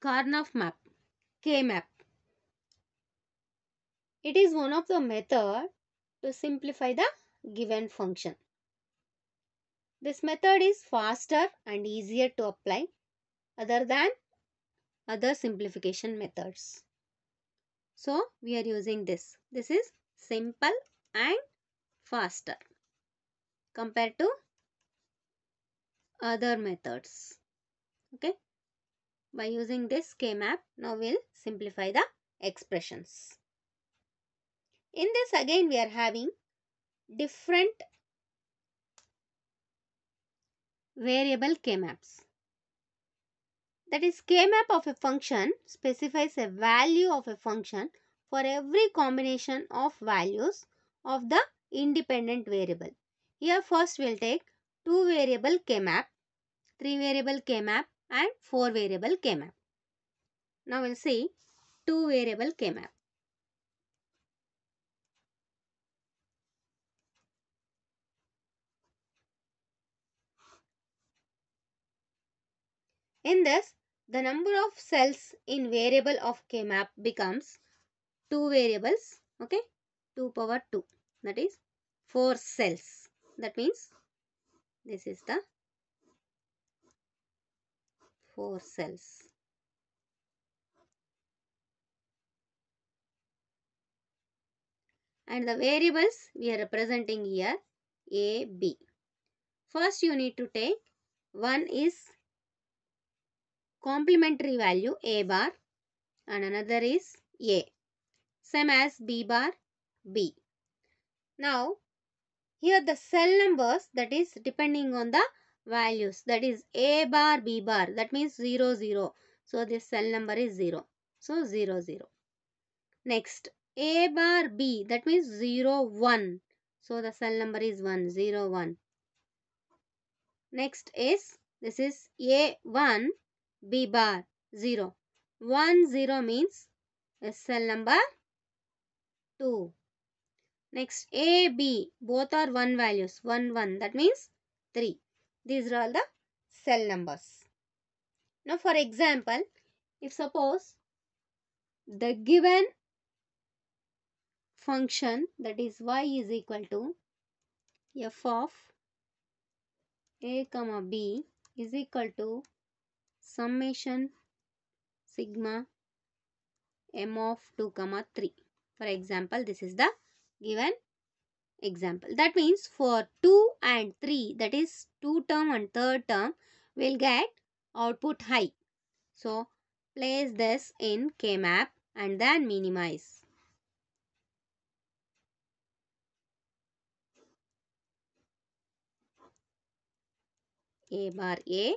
Karnaugh map, K-map. It is one of the method to simplify the given function. This method is faster and easier to apply other than other simplification methods. So we are using this. This is simple and faster compared to other methods. Okay. By using this K-map, now we'll simplify the expressions. In this again we are having different variable K-maps. That is K-map of a function specifies a value of a function for every combination of values of the independent variable. Here first we'll take two variable K-map, three variable K-map and 4 variable Kmap. Now we'll see 2 variable Kmap. In this, the number of cells in variable of Kmap becomes 2 variables, okay, 2 power 2, that is 4 cells. That means this is the 4 cells. And the variables we are representing here A, B. First you need to take one is complementary value A bar and another is A. Same as B bar B. Now here the cell numbers that is depending on the values that is A bar B bar that means 0 0. So this cell number is 0. So 0 0. Next A bar B that means 0 1. So the cell number is 1 0 1. Next is this is A 1 B bar 0. 1 0 means cell number 2. Next A B both are 1 values 1 1 that means 3. These are all the cell numbers. Now for example, if suppose the given function that is y is equal to f of a comma b is equal to summation sigma m of 2 comma 3. For example, this is the given example. That means for 2 and 3 that is 2 term and 3rd term will get output high. So place this in K-map and then minimize. A bar A,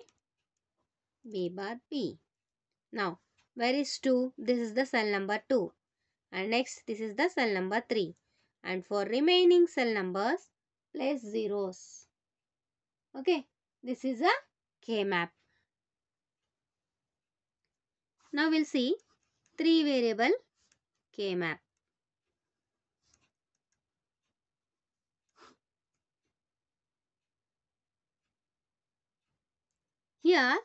B bar B. Now, where is 2? This is the cell number 2. And next, this is the cell number 3 and for remaining cell numbers place zeros. Okay, this is a K-map. Now we'll see three variable K-map. Here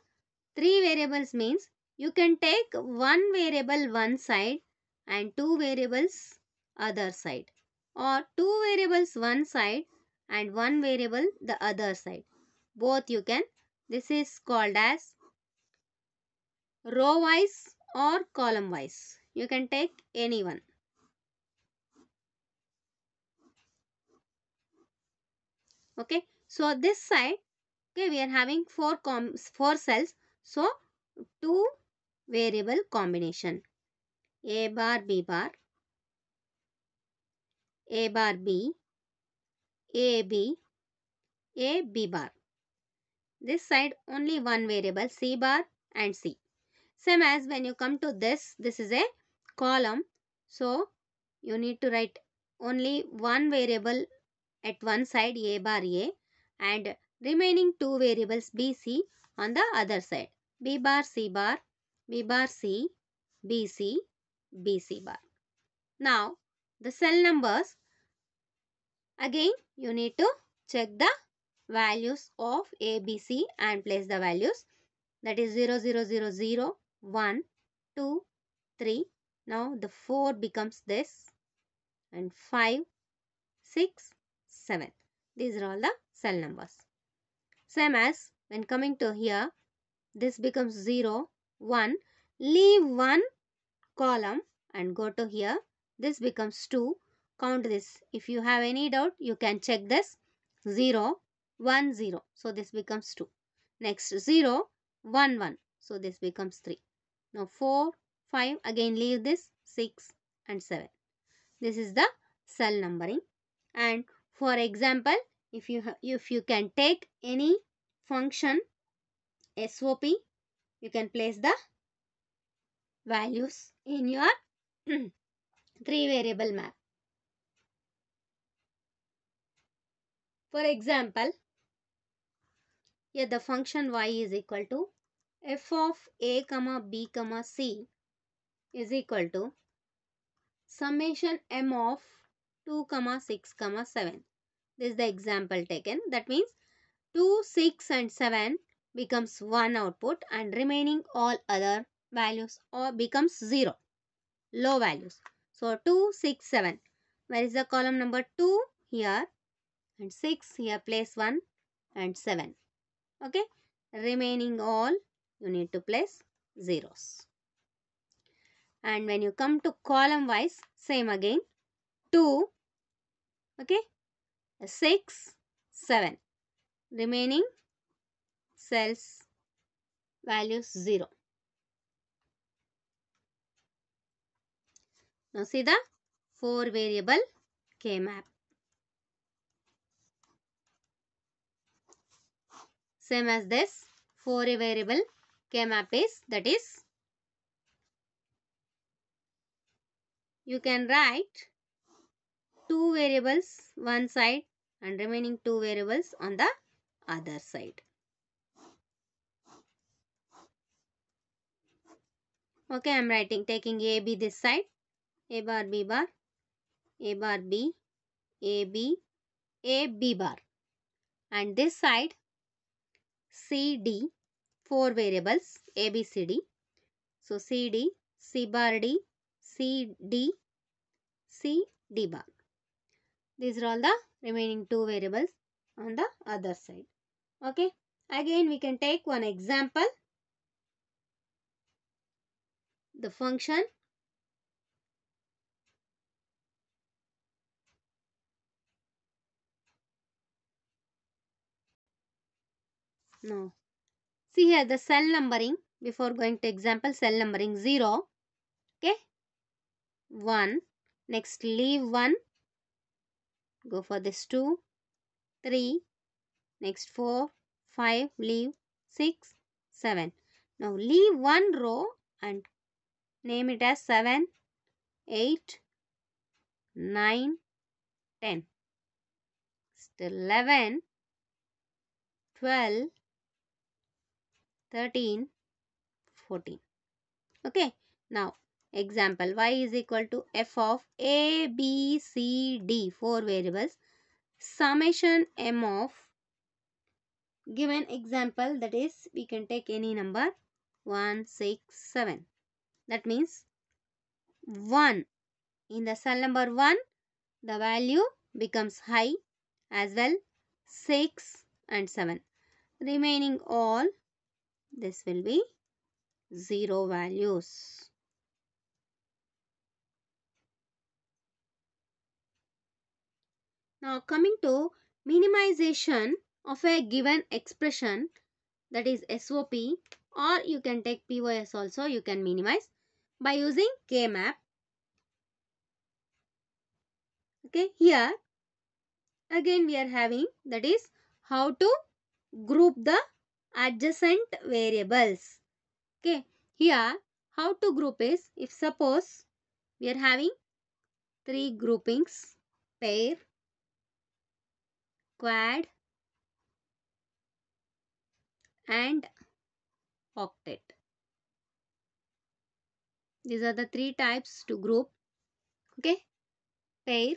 three variables means you can take one variable one side and two variables other side or two variables one side and one variable the other side. Both you can. This is called as row wise or column wise. You can take any one. Okay. So this side, okay, we are having four com four cells. So two variable combination. A bar, B bar, a bar B, A B, A B bar. This side only one variable C bar and C. Same as when you come to this, this is a column. So you need to write only one variable at one side A bar A and remaining two variables B C on the other side. B bar C bar, B bar C, B C, B C bar. Now the cell numbers. Again, you need to check the values of A, B, C and place the values. That is 0, 0, 0, 0, 1, 2, 3. Now the 4 becomes this and 5, 6, 7. These are all the cell numbers. Same as when coming to here, this becomes 0, 1. Leave one column and go to here. This becomes 2. Count this. If you have any doubt, you can check this. 0, 1, 0. So this becomes 2. Next 0, 1, 1. So this becomes 3. Now 4, 5. Again leave this 6 and 7. This is the cell numbering. And for example, if you, if you can take any function SOP, you can place the values in your three variable map. For example, here the function y is equal to f of a comma b comma c is equal to summation m of 2 comma 6 comma 7. This is the example taken. That means 2, 6 and 7 becomes 1 output and remaining all other values or becomes 0, low values. So 2, 6, 7. Where is the column number 2? Here. And 6 here place 1 and 7. Okay. Remaining all you need to place zeros. And when you come to column wise same again. 2. Okay. 6, 7. Remaining cells values 0. Now see the 4 variable K map. Same as this 4 variable K map is that is you can write two variables one side and remaining two variables on the other side. Okay, I am writing taking A, B this side a bar B bar, A bar B, A B, A B bar and this side cd four variables a b c d so cd c bar d cd c d bar these are all the remaining two variables on the other side okay again we can take one example the function Now, see here the cell numbering before going to example cell numbering 0, okay, 1, next leave 1, go for this 2, 3, next 4, 5, leave 6, 7. Now leave one row and name it as 7, 8, 9, 10. Still 11, 12, 13, 14. Okay. Now, example y is equal to f of a, b, c, d, 4 variables. Summation m of given example that is we can take any number 1, 6, 7. That means 1 in the cell number 1 the value becomes high as well 6 and 7 remaining all this will be 0 values. Now coming to minimization of a given expression that is SOP or you can take POS also you can minimize by using K-map. Okay here again we are having that is how to group the adjacent variables. Okay. Here how to group is if suppose we are having three groupings pair, quad and octet. These are the three types to group. Okay. Pair,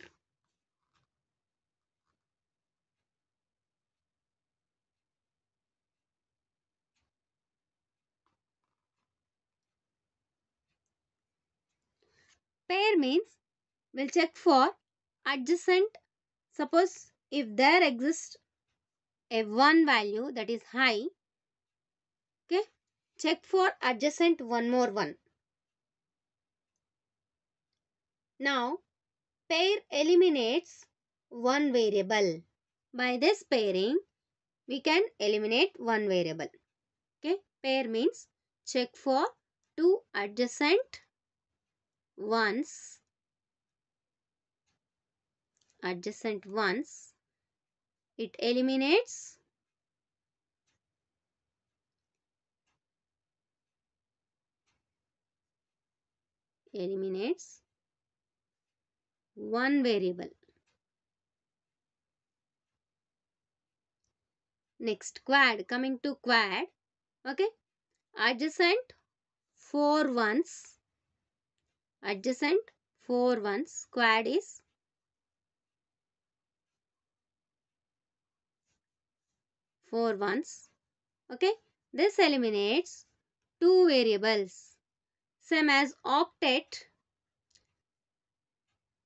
Pair means we'll check for adjacent. Suppose if there exists a 1 value that is high. Okay. Check for adjacent one more one. Now, pair eliminates one variable. By this pairing, we can eliminate one variable. Okay. Pair means check for two adjacent once, adjacent ones it eliminates eliminates one variable next quad coming to quad okay adjacent four ones adjacent 4 ones squared is 4 ones. Okay. This eliminates two variables. Same as octet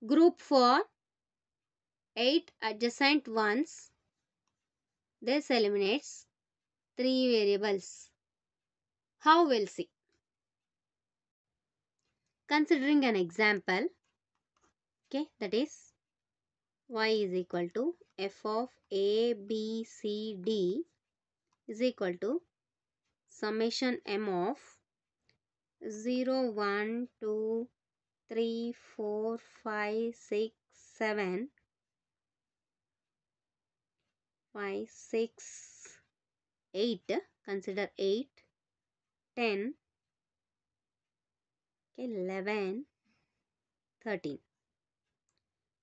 group for 8 adjacent ones. This eliminates three variables. How we'll see considering an example okay that is y is equal to f of a b c d is equal to summation m of 0 1 2 3 4 5 6 7 5 6 8 consider 8 10 okay 11 13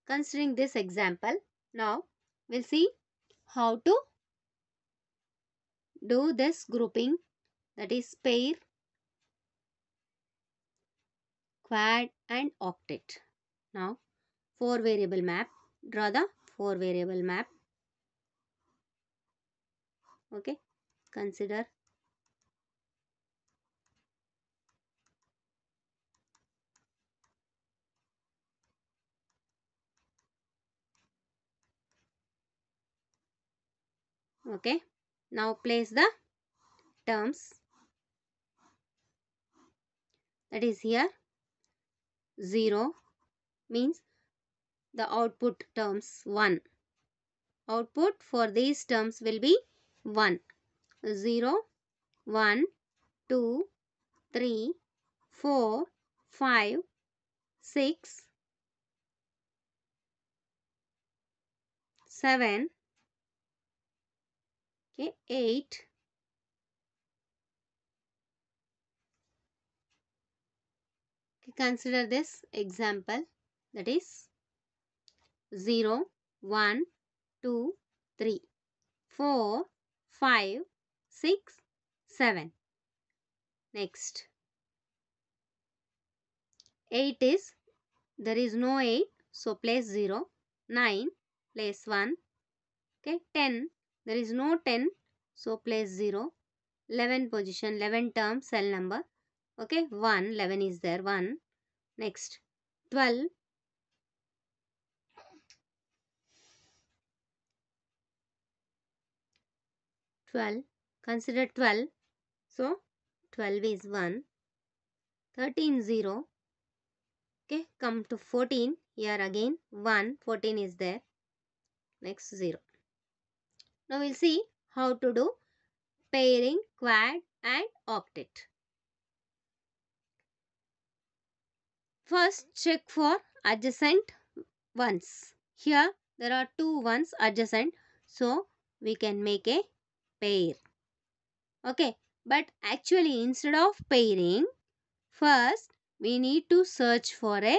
considering this example now we'll see how to do this grouping that is pair quad and octet now four variable map draw the four variable map okay consider Okay. Now place the terms that is here 0 means the output terms 1. Output for these terms will be 1. 0, 1, 2, 3, 4, 5, 6, 7, Okay, 8. Okay, consider this example that is 0, 1, 2, 3, 4, 5, 6, 7. Next. 8 is, there is no 8, so place 0. 9, place 1. Okay, 10, there is no 10. So place 0. 11 position, 11 term, cell number. Okay, 1, 11 is there, 1. Next, 12. Twelve. Consider twelve. So twelve is one. Thirteen zero. Okay, come to fourteen. Here again one. Fourteen is there. Next zero. Now we'll see how to do pairing, quad and octet. First check for adjacent ones. Here there are two ones adjacent so we can make a pair. Okay but actually instead of pairing first we need to search for a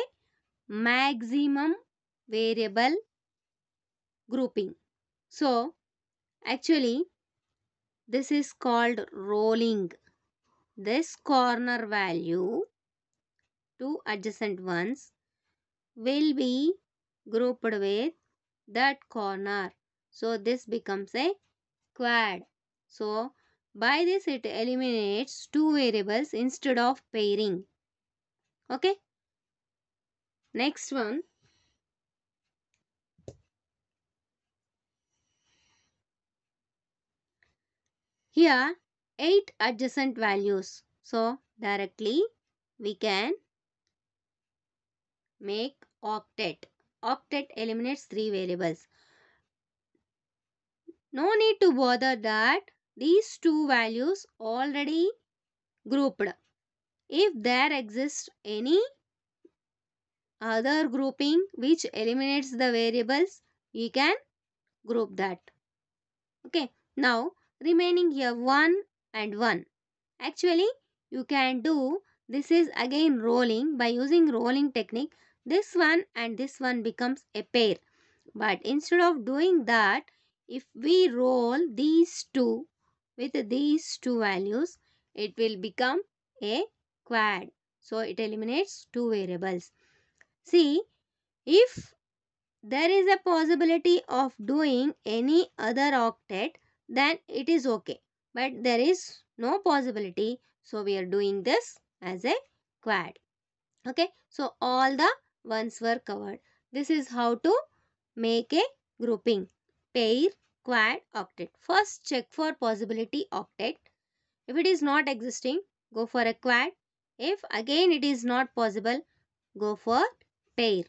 maximum variable grouping. So Actually, this is called rolling this corner value two adjacent ones will be grouped with that corner. So this becomes a quad. So by this it eliminates two variables instead of pairing. Okay. Next one Here 8 adjacent values. So directly we can make octet. Octet eliminates 3 variables. No need to bother that these two values already grouped. If there exists any other grouping which eliminates the variables, we can group that. Okay. Now, remaining here 1 and 1. Actually, you can do this is again rolling by using rolling technique. This one and this one becomes a pair. But instead of doing that, if we roll these two with these two values, it will become a quad. So, it eliminates two variables. See, if there is a possibility of doing any other octet, then it is okay but there is no possibility so we are doing this as a quad okay so all the ones were covered this is how to make a grouping pair quad octet first check for possibility octet if it is not existing go for a quad if again it is not possible go for pair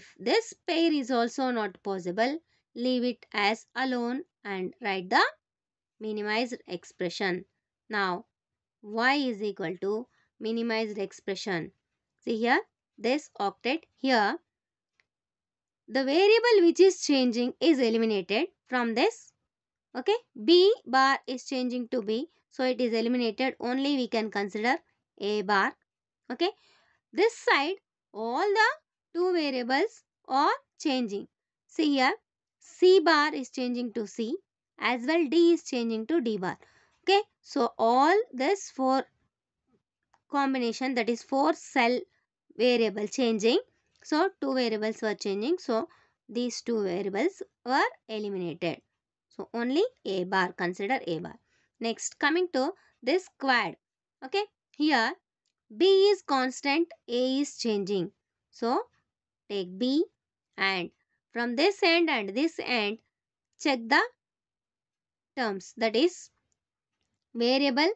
if this pair is also not possible leave it as alone and write the minimized expression. Now, y is equal to minimized expression. See here, this octet here. The variable which is changing is eliminated from this. Okay, b bar is changing to b. So, it is eliminated only we can consider a bar. Okay, this side all the two variables are changing. See here, C bar is changing to C as well D is changing to D bar. Okay. So all this four combination that is four cell variable changing. So two variables were changing. So these two variables were eliminated. So only A bar consider A bar. Next coming to this quad. Okay. Here B is constant A is changing. So take B and from this end and this end, check the terms. That is, variable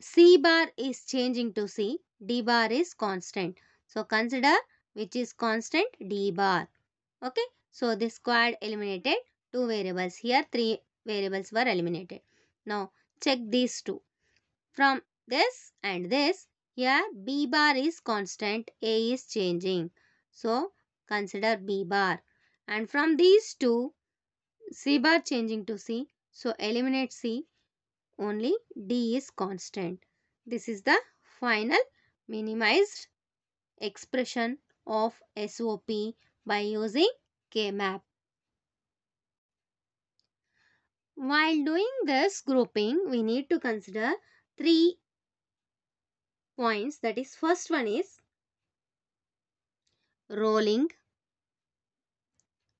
C bar is changing to C, D bar is constant. So, consider which is constant D bar. Okay. So, this quad eliminated two variables. Here, three variables were eliminated. Now, check these two. From this and this, here B bar is constant, A is changing. So, consider B bar and from these two C bar changing to C so eliminate C only D is constant. This is the final minimized expression of SOP by using K-map. While doing this grouping, we need to consider three points. That is, first one is rolling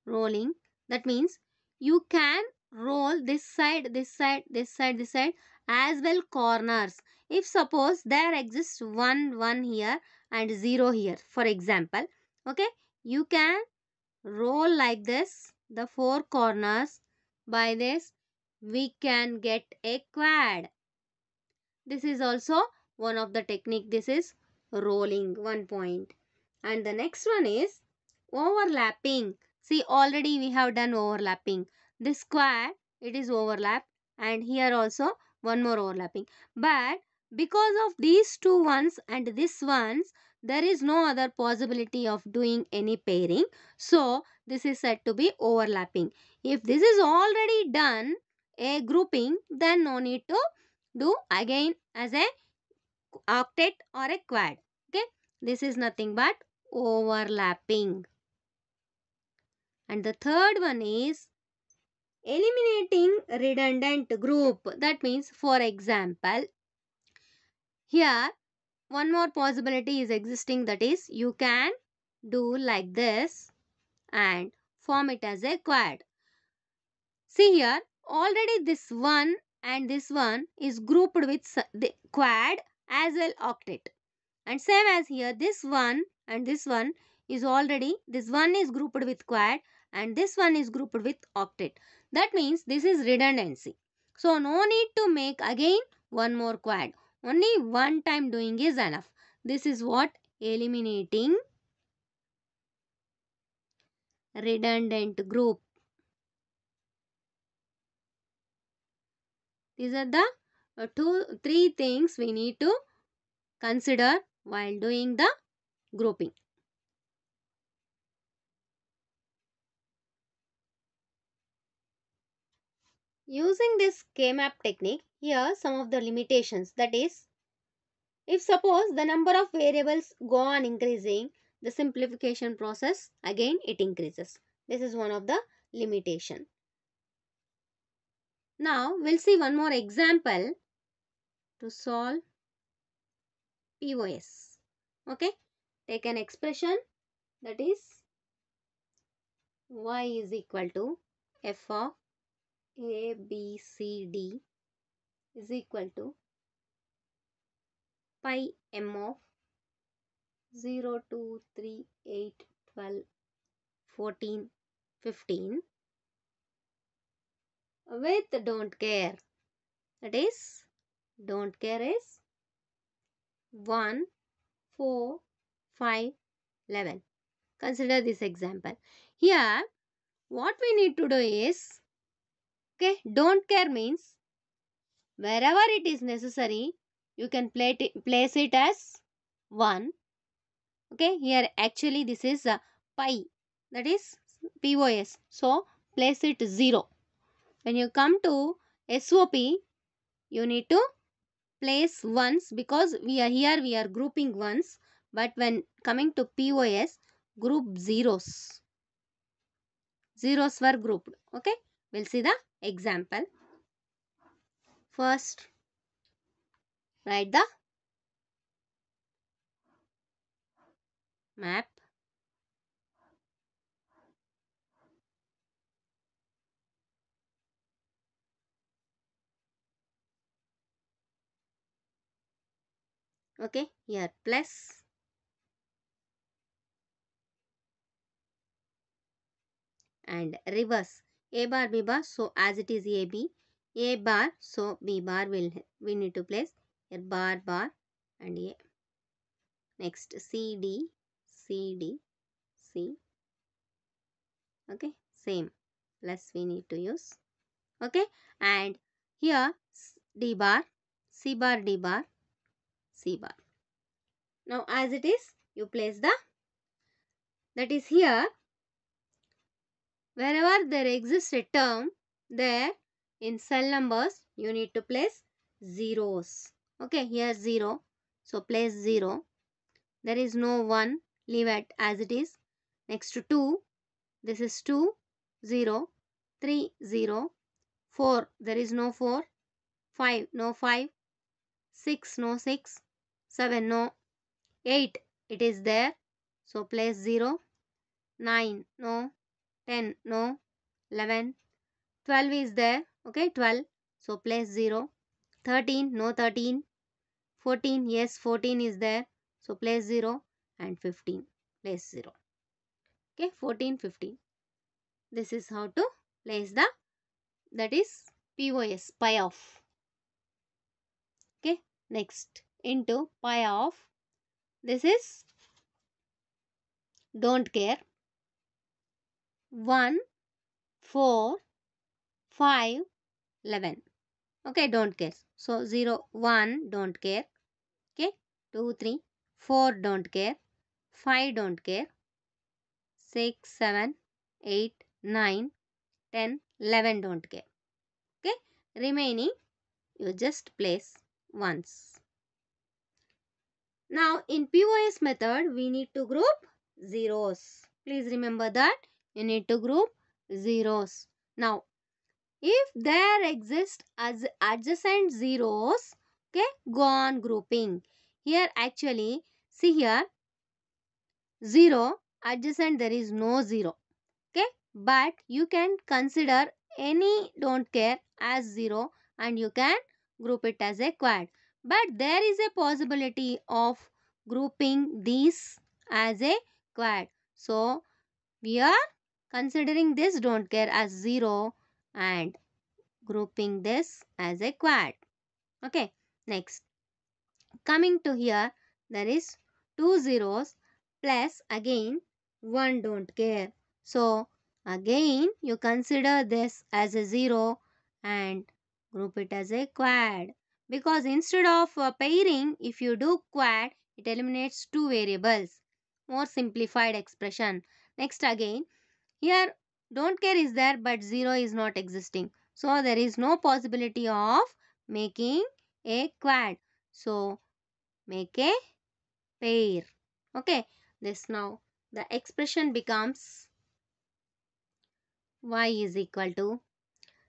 rolling. That means you can roll this side, this side, this side, this side as well corners. If suppose there exists 1, 1 here and 0 here for example. Okay. You can roll like this the four corners. By this we can get a quad. This is also one of the technique. This is rolling one point. And the next one is overlapping. See already we have done overlapping. This square it is overlap and here also one more overlapping. But because of these two ones and this ones there is no other possibility of doing any pairing. So this is said to be overlapping. If this is already done a grouping then no need to do again as a octet or a quad. Okay. This is nothing but overlapping. And the third one is eliminating redundant group. That means, for example, here one more possibility is existing that is you can do like this and form it as a quad. See here already this one and this one is grouped with the quad as well octet and same as here this one and this one is already this one is grouped with quad and this one is grouped with octet. That means this is redundancy. So no need to make again one more quad. Only one time doing is enough. This is what eliminating redundant group. These are the uh, two, three things we need to consider while doing the grouping. Using this K-map technique, here some of the limitations that is, if suppose the number of variables go on increasing, the simplification process again it increases. This is one of the limitation. Now we'll see one more example to solve POS. Okay, take an expression that is y is equal to f of a B C D is equal to pi m of 0, 2, 3, 8, 12, 14, 15 with don't care. That is, don't care is 1, 4, 5, 11. Consider this example. Here, what we need to do is Okay, don't care means wherever it is necessary, you can place it as 1. Okay, here actually this is a uh, pi that is POS. So, place it 0. When you come to SOP, you need to place ones because we are here we are grouping ones but when coming to POS group zeros zeros were grouped okay we'll see the Example. First, write the map okay here plus and reverse a bar, B bar. So as it is A, B. A bar. So B bar will we need to place here bar, bar and A. Next C, D, C, D, C. Okay. Same. Plus we need to use. Okay. And here D bar, C bar, D bar, C bar. Now as it is, you place the that is here Wherever there exists a term, there in cell numbers, you need to place zeros. Okay, here 0. So, place 0. There is no 1. Leave it as it is. Next to 2, this is 2, 0, 3, 0, 4, there is no 4, 5, no 5, 6, no 6, 7, no 8, it is there. So, place 0, 9, no 10 no 11 12 is there okay 12 so place 0 13 no 13 14 yes 14 is there so place 0 and 15 place 0 okay 14 15 this is how to place the that is POS pi of okay next into pi of this is don't care 1, 4, 5, 11. Okay, don't care. So 0, 1, don't care. Okay, 2, 3, 4, don't care. 5, don't care. 6, 7, 8, 9, 10, 11, don't care. Okay, remaining you just place once. Now in POS method we need to group zeros. Please remember that you need to group zeros. Now, if there exist as adjacent zeros, okay, go on grouping. Here actually, see here, 0, adjacent there is no 0, okay. But you can consider any don't care as 0 and you can group it as a quad. But there is a possibility of grouping these as a quad. So, we are Considering this don't care as 0 and grouping this as a quad. Okay, next. Coming to here, there is two zeros plus again one don't care. So, again you consider this as a zero and group it as a quad. Because instead of uh, pairing, if you do quad, it eliminates two variables. More simplified expression. Next again, here, don't care is there, but 0 is not existing. So, there is no possibility of making a quad. So, make a pair. Okay. This now, the expression becomes y is equal to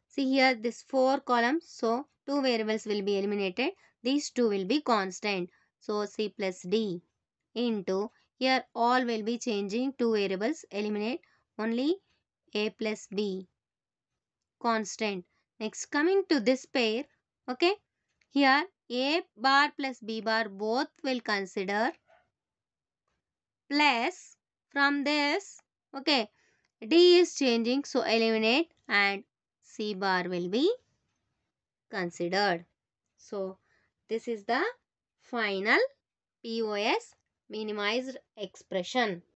see here this four columns so two variables will be eliminated these two will be constant so c plus d into here all will be changing two variables eliminate only a plus b constant. Next coming to this pair okay here a bar plus b bar both will consider plus from this okay d is changing so eliminate and c bar will be considered. So this is the final POS minimized expression.